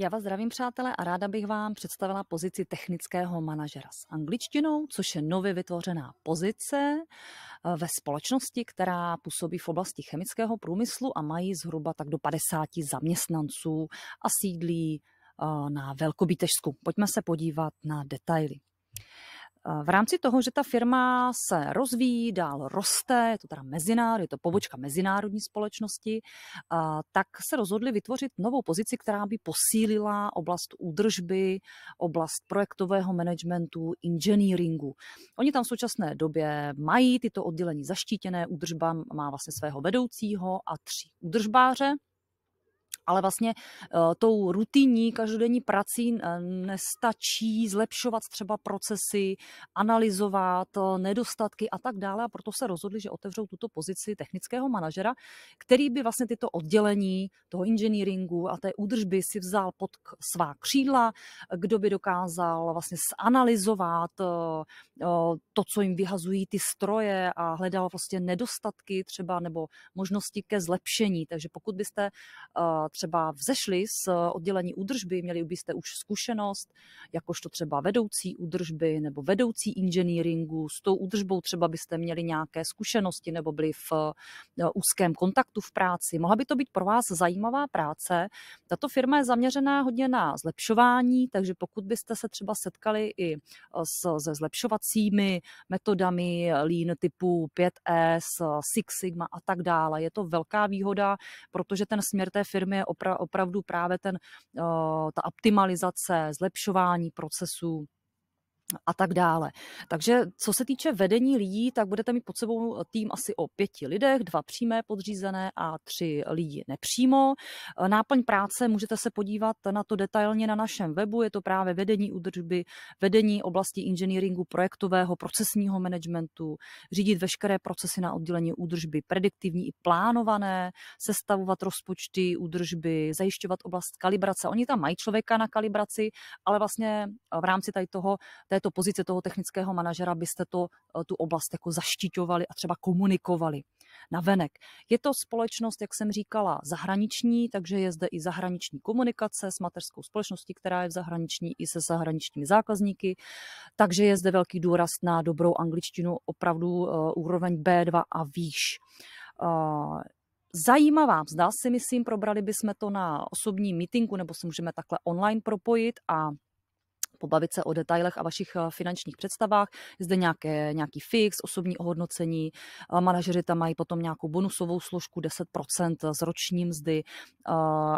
Já vás zdravím, přátelé, a ráda bych vám představila pozici technického manažera s angličtinou, což je nově vytvořená pozice eh, ve společnosti, která působí v oblasti chemického průmyslu a mají zhruba tak do 50 zaměstnanců a sídlí eh, na Velkobítežsku. Pojďme se podívat na detaily. V rámci toho, že ta firma se rozvíjí, dál roste, je to teda mezinárodní, je to pobočka mezinárodní společnosti, tak se rozhodli vytvořit novou pozici, která by posílila oblast údržby, oblast projektového managementu, engineeringu. Oni tam v současné době mají tyto oddělení zaštítěné, údržba má vlastně svého vedoucího a tři údržbáře, ale vlastně eh, tou rutinní každodenní prací eh, nestačí zlepšovat třeba procesy, analyzovat eh, nedostatky a tak dále a proto se rozhodli, že otevřou tuto pozici technického manažera, který by vlastně tyto oddělení toho inženýringu a té údržby si vzal pod svá křídla, kdo by dokázal vlastně zanalizovat to, co jim vyhazují ty stroje a hledal vlastně nedostatky třeba nebo možnosti ke zlepšení. Takže pokud byste třeba vzešli z eh, oddělení údržby, měli byste už zkušenost, jakožto třeba vedoucí údržby nebo vedoucí inženýringu, s tou údržbou třeba byste měli nějaké zkušenosti nebo byli v eh, úzkém kontaktu v práci. Mohla by to být pro vás zajímavá práce. Tato firma je zaměřená hodně na zlepšování, takže pokud byste se třeba setkali i eh, s, se zlepšovacími metodami lean typu 5S, Six Sigma a tak dále, je to velká výhoda, protože ten směr té firmy je opra, opravdu právě ten, eh, ta optimalizace, zlepšování procesů, a tak dále. Takže co se týče vedení lidí, tak budete mít pod sebou eh, tým asi o pěti lidech, dva přímé podřízené a tři lidi nepřímo. Eh, náplň práce můžete se podívat na to detailně na našem webu, je to právě vedení údržby, vedení oblasti inženýringu projektového, procesního managementu, řídit veškeré procesy na oddělení údržby, prediktivní i plánované, sestavovat rozpočty údržby, zajišťovat oblast kalibrace. Oni tam mají člověka na kalibraci, ale vlastně eh, v rámci tady toho, té této pozice toho technického manažera byste to, eh, tu oblast jako zaštiťovali a třeba komunikovali na venek. Je to společnost, jak jsem říkala, zahraniční, takže je zde i zahraniční komunikace s mateřskou společností, která je v zahraniční i se zahraničními zákazníky, takže je zde velký důraz na dobrou angličtinu, opravdu uh, úroveň B2 a výš. Uh, zajímavá zdá si myslím, probrali bychom to na osobním meetingu nebo se můžeme takhle online propojit a pobavit se o detailech a vašich eh, finančních představách. Je zde nějaké, nějaký fix, osobní ohodnocení. Eh, manažeři tam mají potom nějakou bonusovou složku 10% z roční mzdy eh,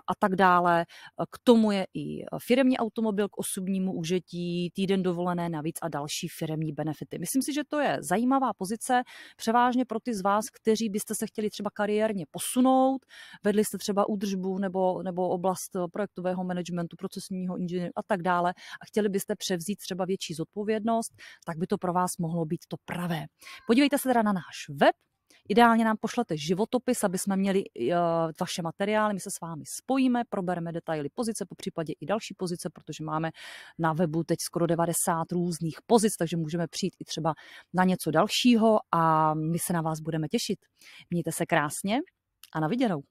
a tak dále. K tomu je i firemní automobil k osobnímu užití, týden dovolené navíc a další firemní benefity. Myslím si, že to je zajímavá pozice převážně pro ty z vás, kteří byste se chtěli třeba kariérně posunout, vedli jste třeba údržbu nebo, nebo oblast projektového managementu, procesního inženýra a tak dále a chtěli byste převzít třeba větší zodpovědnost, tak by to pro vás mohlo být to pravé. Podívejte se teda na náš web, Ideálně nám pošlete životopis, aby jsme měli uh, vaše materiály, my se s vámi spojíme, probereme detaily pozice, po případě i další pozice, protože máme na webu teď skoro 90 různých pozic, takže můžeme přijít i třeba na něco dalšího a my se na vás budeme těšit. Mějte se krásně a na viděnou.